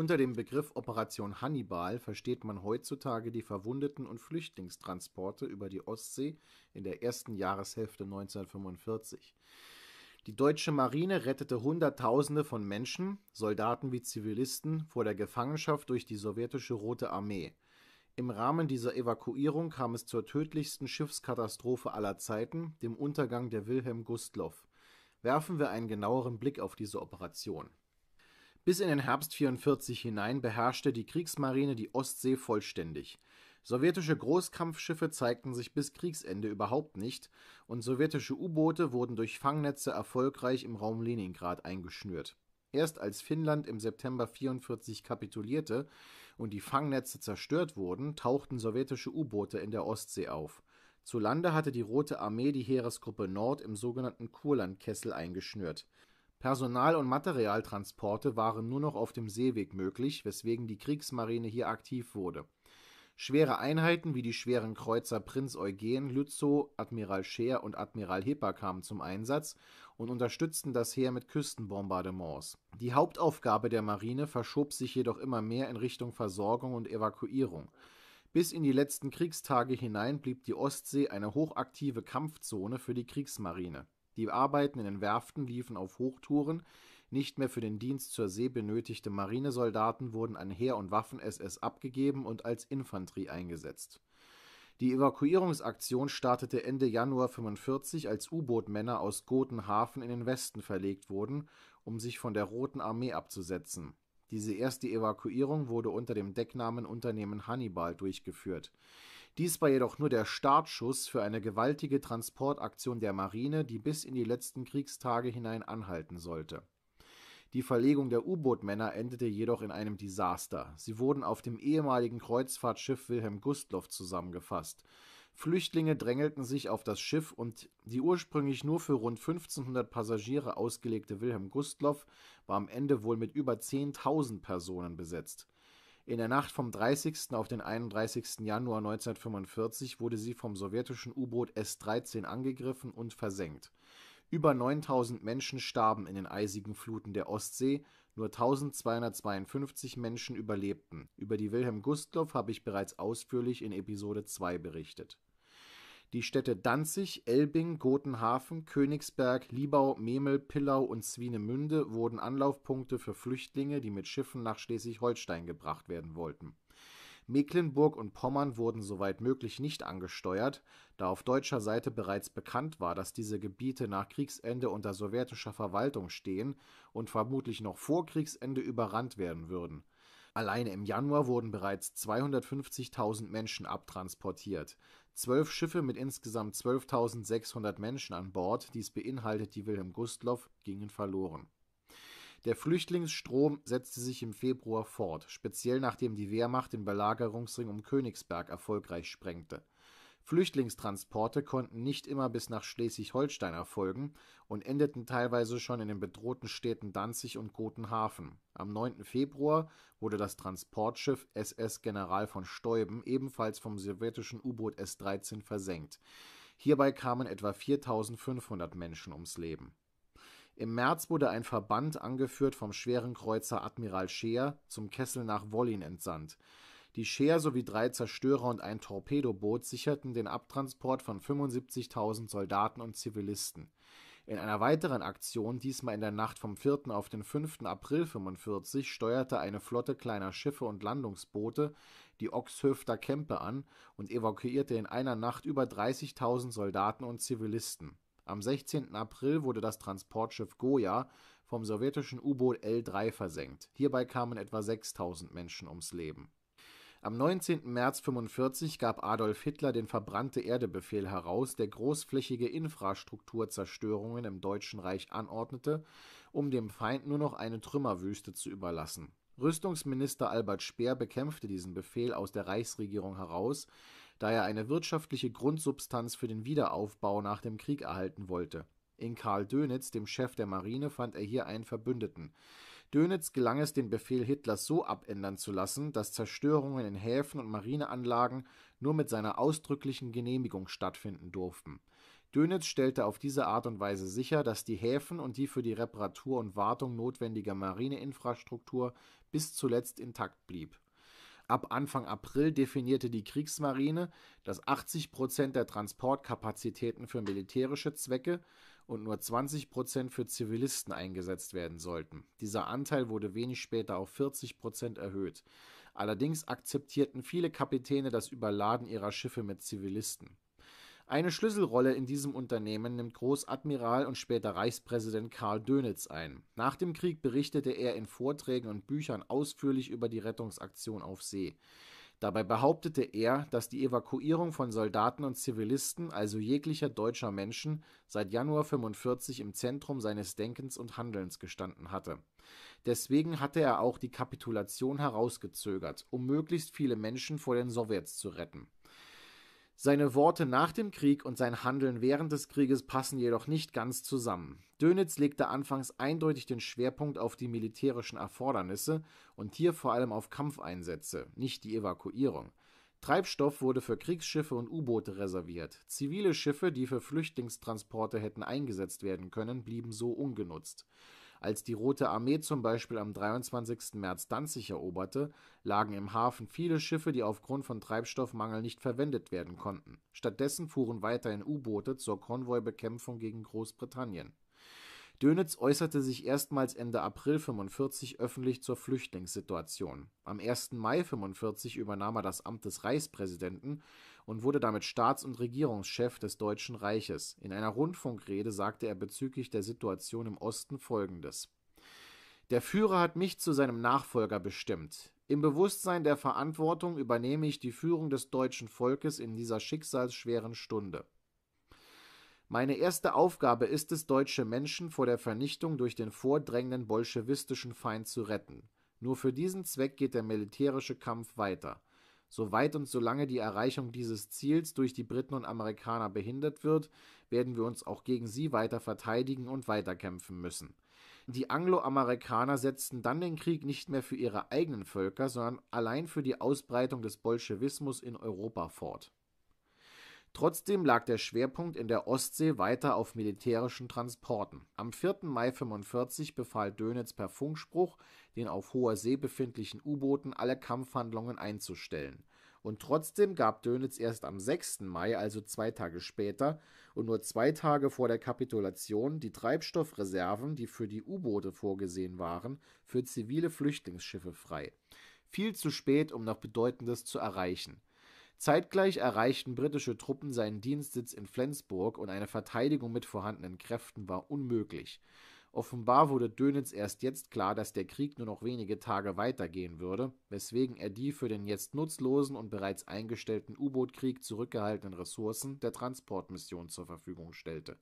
Unter dem Begriff Operation Hannibal versteht man heutzutage die Verwundeten und Flüchtlingstransporte über die Ostsee in der ersten Jahreshälfte 1945. Die Deutsche Marine rettete Hunderttausende von Menschen, Soldaten wie Zivilisten, vor der Gefangenschaft durch die sowjetische Rote Armee. Im Rahmen dieser Evakuierung kam es zur tödlichsten Schiffskatastrophe aller Zeiten, dem Untergang der Wilhelm Gustloff. Werfen wir einen genaueren Blick auf diese Operation bis in den Herbst 44 hinein beherrschte die Kriegsmarine die Ostsee vollständig. Sowjetische Großkampfschiffe zeigten sich bis Kriegsende überhaupt nicht und sowjetische U-Boote wurden durch Fangnetze erfolgreich im Raum Leningrad eingeschnürt. Erst als Finnland im September 44 kapitulierte und die Fangnetze zerstört wurden, tauchten sowjetische U-Boote in der Ostsee auf. Zu Lande hatte die Rote Armee die Heeresgruppe Nord im sogenannten Kurlandkessel eingeschnürt Personal- und Materialtransporte waren nur noch auf dem Seeweg möglich, weswegen die Kriegsmarine hier aktiv wurde. Schwere Einheiten wie die schweren Kreuzer Prinz Eugen, Lützow, Admiral Scheer und Admiral Hipper kamen zum Einsatz und unterstützten das Heer mit Küstenbombardements. Die Hauptaufgabe der Marine verschob sich jedoch immer mehr in Richtung Versorgung und Evakuierung. Bis in die letzten Kriegstage hinein blieb die Ostsee eine hochaktive Kampfzone für die Kriegsmarine die Arbeiten in den Werften liefen auf Hochtouren, nicht mehr für den Dienst zur See benötigte Marinesoldaten wurden an Heer und Waffen-SS abgegeben und als Infanterie eingesetzt. Die Evakuierungsaktion startete Ende Januar 1945, als U-Boot-Männer aus Gotenhafen in den Westen verlegt wurden, um sich von der Roten Armee abzusetzen. Diese erste Evakuierung wurde unter dem Decknamen Unternehmen Hannibal durchgeführt dies war jedoch nur der Startschuss für eine gewaltige Transportaktion der Marine, die bis in die letzten Kriegstage hinein anhalten sollte. Die Verlegung der U-Boot-Männer endete jedoch in einem Desaster. Sie wurden auf dem ehemaligen Kreuzfahrtschiff Wilhelm Gustloff zusammengefasst. Flüchtlinge drängelten sich auf das Schiff und die ursprünglich nur für rund 1500 Passagiere ausgelegte Wilhelm Gustloff war am Ende wohl mit über 10.000 Personen besetzt in der Nacht vom 30. auf den 31. Januar 1945 wurde sie vom sowjetischen U-Boot S-13 angegriffen und versenkt. Über 9000 Menschen starben in den eisigen Fluten der Ostsee, nur 1252 Menschen überlebten. Über die Wilhelm Gustloff habe ich bereits ausführlich in Episode 2 berichtet die Städte Danzig, Elbing, Gotenhafen, Königsberg, Liebau, Memel, Pillau und Swinemünde wurden Anlaufpunkte für Flüchtlinge, die mit Schiffen nach Schleswig-Holstein gebracht werden wollten. Mecklenburg und Pommern wurden soweit möglich nicht angesteuert, da auf deutscher Seite bereits bekannt war, dass diese Gebiete nach Kriegsende unter sowjetischer Verwaltung stehen und vermutlich noch vor Kriegsende überrannt werden würden Alleine im Januar wurden bereits 250.000 Menschen abtransportiert. Zwölf Schiffe mit insgesamt 12.600 Menschen an Bord, dies beinhaltet die Wilhelm Gustloff, gingen verloren. Der Flüchtlingsstrom setzte sich im Februar fort, speziell nachdem die Wehrmacht den Belagerungsring um Königsberg erfolgreich sprengte Flüchtlingstransporte konnten nicht immer bis nach Schleswig-Holstein erfolgen und endeten teilweise schon in den bedrohten Städten Danzig und Gotenhafen. Am 9. Februar wurde das Transportschiff SS General von Steuben ebenfalls vom sowjetischen U-Boot S-13 versenkt. Hierbei kamen etwa 4.500 Menschen ums Leben. Im März wurde ein Verband, angeführt vom Schwerenkreuzer Admiral Scheer, zum Kessel nach Wollin entsandt die Scher sowie drei Zerstörer und ein Torpedoboot sicherten den Abtransport von 75.000 Soldaten und Zivilisten. In einer weiteren Aktion, diesmal in der Nacht vom 4. auf den 5. April 1945, steuerte eine Flotte kleiner Schiffe und Landungsboote die Oxhöfter Kämpe an und evakuierte in einer Nacht über 30.000 Soldaten und Zivilisten. Am 16. April wurde das Transportschiff Goya vom sowjetischen U-Boot L-3 versenkt. Hierbei kamen etwa 6.000 Menschen ums Leben am 19. März 1945 gab Adolf Hitler den verbrannte Erdebefehl heraus, der großflächige Infrastrukturzerstörungen im Deutschen Reich anordnete, um dem Feind nur noch eine Trümmerwüste zu überlassen. Rüstungsminister Albert Speer bekämpfte diesen Befehl aus der Reichsregierung heraus, da er eine wirtschaftliche Grundsubstanz für den Wiederaufbau nach dem Krieg erhalten wollte. In Karl Dönitz, dem Chef der Marine, fand er hier einen Verbündeten Dönitz gelang es, den Befehl Hitlers so abändern zu lassen, dass Zerstörungen in Häfen und Marineanlagen nur mit seiner ausdrücklichen Genehmigung stattfinden durften. Dönitz stellte auf diese Art und Weise sicher, dass die Häfen und die für die Reparatur und Wartung notwendige Marineinfrastruktur bis zuletzt intakt blieb. Ab Anfang April definierte die Kriegsmarine, dass 80 Prozent der Transportkapazitäten für militärische Zwecke und nur 20 Prozent für Zivilisten eingesetzt werden sollten. Dieser Anteil wurde wenig später auf 40 Prozent erhöht. Allerdings akzeptierten viele Kapitäne das Überladen ihrer Schiffe mit Zivilisten. Eine Schlüsselrolle in diesem Unternehmen nimmt Großadmiral und später Reichspräsident Karl Dönitz ein. Nach dem Krieg berichtete er in Vorträgen und Büchern ausführlich über die Rettungsaktion auf See. Dabei behauptete er, dass die Evakuierung von Soldaten und Zivilisten, also jeglicher deutscher Menschen, seit Januar 45 im Zentrum seines Denkens und Handelns gestanden hatte. Deswegen hatte er auch die Kapitulation herausgezögert, um möglichst viele Menschen vor den Sowjets zu retten seine Worte nach dem Krieg und sein Handeln während des Krieges passen jedoch nicht ganz zusammen. Dönitz legte anfangs eindeutig den Schwerpunkt auf die militärischen Erfordernisse und hier vor allem auf Kampfeinsätze, nicht die Evakuierung. Treibstoff wurde für Kriegsschiffe und U-Boote reserviert. Zivile Schiffe, die für Flüchtlingstransporte hätten eingesetzt werden können, blieben so ungenutzt. Als die Rote Armee zum Beispiel am 23. März Danzig eroberte, lagen im Hafen viele Schiffe, die aufgrund von Treibstoffmangel nicht verwendet werden konnten. Stattdessen fuhren weiterhin U-Boote zur Konvoibekämpfung gegen Großbritannien Dönitz äußerte sich erstmals Ende April 1945 öffentlich zur Flüchtlingssituation. Am 1. Mai 1945 übernahm er das Amt des Reichspräsidenten und wurde damit Staats und Regierungschef des Deutschen Reiches. In einer Rundfunkrede sagte er bezüglich der Situation im Osten Folgendes: „ Der Führer hat mich zu seinem Nachfolger bestimmt. Im Bewusstsein der Verantwortung übernehme ich die Führung des deutschen Volkes in dieser schicksalsschweren Stunde meine erste Aufgabe ist es, deutsche Menschen vor der Vernichtung durch den vordrängenden bolschewistischen Feind zu retten. Nur für diesen Zweck geht der militärische Kampf weiter. Soweit und solange die Erreichung dieses Ziels durch die Briten und Amerikaner behindert wird, werden wir uns auch gegen sie weiter verteidigen und weiterkämpfen müssen. Die Angloamerikaner setzten dann den Krieg nicht mehr für ihre eigenen Völker, sondern allein für die Ausbreitung des Bolschewismus in Europa fort. Trotzdem lag der Schwerpunkt in der Ostsee weiter auf militärischen Transporten. Am 4. Mai 1945 befahl Dönitz per Funkspruch, den auf hoher See befindlichen U-Booten alle Kampfhandlungen einzustellen. Und trotzdem gab Dönitz erst am 6. Mai, also zwei Tage später und nur zwei Tage vor der Kapitulation, die Treibstoffreserven, die für die U-Boote vorgesehen waren, für zivile Flüchtlingsschiffe frei. Viel zu spät, um noch Bedeutendes zu erreichen Zeitgleich erreichten britische Truppen seinen Dienstsitz in Flensburg und eine Verteidigung mit vorhandenen Kräften war unmöglich. Offenbar wurde Dönitz erst jetzt klar, dass der Krieg nur noch wenige Tage weitergehen würde, weswegen er die für den jetzt nutzlosen und bereits eingestellten U-Boot-Krieg zurückgehaltenen Ressourcen der Transportmission zur Verfügung stellte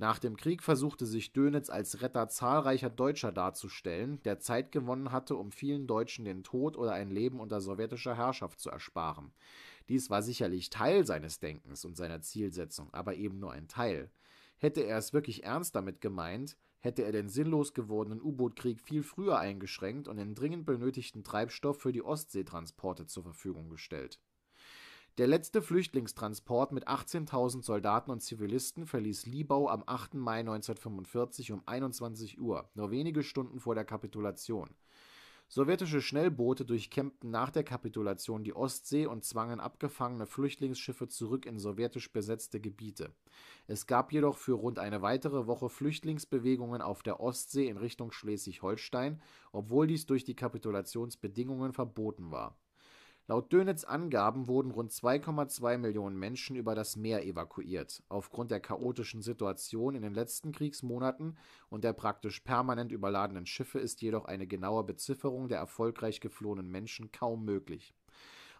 nach dem Krieg versuchte sich Dönitz als Retter zahlreicher Deutscher darzustellen, der Zeit gewonnen hatte, um vielen Deutschen den Tod oder ein Leben unter sowjetischer Herrschaft zu ersparen. Dies war sicherlich Teil seines Denkens und seiner Zielsetzung, aber eben nur ein Teil. Hätte er es wirklich ernst damit gemeint, hätte er den sinnlos gewordenen U-Boot-Krieg viel früher eingeschränkt und den dringend benötigten Treibstoff für die Ostseetransporte zur Verfügung gestellt der letzte Flüchtlingstransport mit 18.000 Soldaten und Zivilisten verließ Libau am 8. Mai 1945 um 21 Uhr, nur wenige Stunden vor der Kapitulation. Sowjetische Schnellboote durchkämmten nach der Kapitulation die Ostsee und zwangen abgefangene Flüchtlingsschiffe zurück in sowjetisch besetzte Gebiete. Es gab jedoch für rund eine weitere Woche Flüchtlingsbewegungen auf der Ostsee in Richtung Schleswig-Holstein, obwohl dies durch die Kapitulationsbedingungen verboten war Laut Dönitz Angaben wurden rund 2,2 Millionen Menschen über das Meer evakuiert. Aufgrund der chaotischen Situation in den letzten Kriegsmonaten und der praktisch permanent überladenen Schiffe ist jedoch eine genaue Bezifferung der erfolgreich geflohenen Menschen kaum möglich.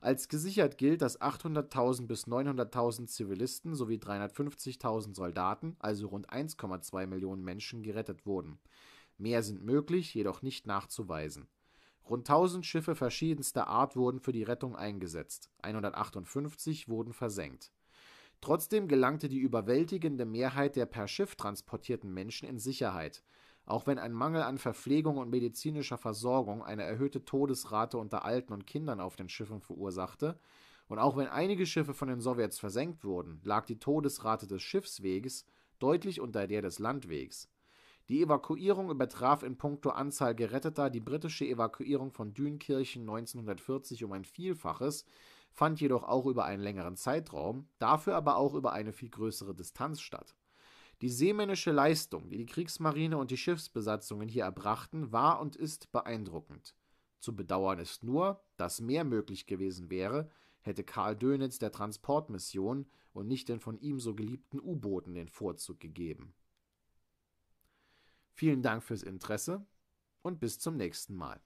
Als gesichert gilt, dass 800.000 bis 900.000 Zivilisten sowie 350.000 Soldaten, also rund 1,2 Millionen Menschen, gerettet wurden. Mehr sind möglich, jedoch nicht nachzuweisen. Rund 1000 Schiffe verschiedenster Art wurden für die Rettung eingesetzt, 158 wurden versenkt. Trotzdem gelangte die überwältigende Mehrheit der per Schiff transportierten Menschen in Sicherheit, auch wenn ein Mangel an Verpflegung und medizinischer Versorgung eine erhöhte Todesrate unter Alten und Kindern auf den Schiffen verursachte, und auch wenn einige Schiffe von den Sowjets versenkt wurden, lag die Todesrate des Schiffsweges deutlich unter der des Landwegs. Die Evakuierung übertraf in puncto Anzahl Geretteter die britische Evakuierung von Dünkirchen 1940 um ein Vielfaches, fand jedoch auch über einen längeren Zeitraum, dafür aber auch über eine viel größere Distanz statt. Die seemännische Leistung, die die Kriegsmarine und die Schiffsbesatzungen hier erbrachten, war und ist beeindruckend. Zu bedauern ist nur, dass mehr möglich gewesen wäre, hätte Karl Dönitz der Transportmission und nicht den von ihm so geliebten U-Booten den Vorzug gegeben Vielen Dank fürs Interesse und bis zum nächsten Mal.